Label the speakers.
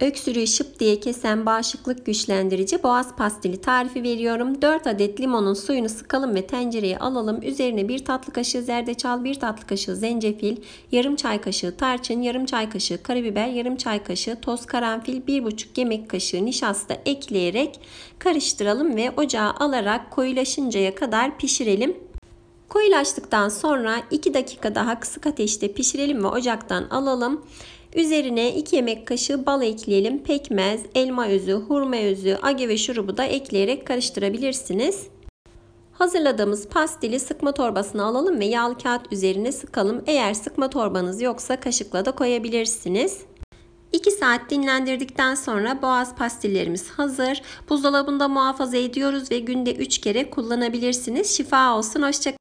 Speaker 1: Öksürüğü şıp diye kesen bağışıklık güçlendirici boğaz pastili tarifi veriyorum. 4 adet limonun suyunu sıkalım ve tencereye alalım. Üzerine 1 tatlı kaşığı zerdeçal, 1 tatlı kaşığı zencefil, yarım çay kaşığı tarçın, yarım çay kaşığı karabiber, yarım çay kaşığı toz karanfil, 1,5 yemek kaşığı nişasta ekleyerek karıştıralım ve ocağa alarak koyulaşıncaya kadar pişirelim. Koyulaştıktan sonra 2 dakika daha kısık ateşte pişirelim ve ocaktan alalım. Üzerine 2 yemek kaşığı bal ekleyelim. Pekmez, elma özü, hurma özü, agave şurubu da ekleyerek karıştırabilirsiniz. Hazırladığımız pastili sıkma torbasına alalım ve yağlı kağıt üzerine sıkalım. Eğer sıkma torbanız yoksa kaşıkla da koyabilirsiniz. 2 saat dinlendirdikten sonra boğaz pastillerimiz hazır. Buzdolabında muhafaza ediyoruz ve günde 3 kere kullanabilirsiniz. Şifa olsun, hoşçakalın.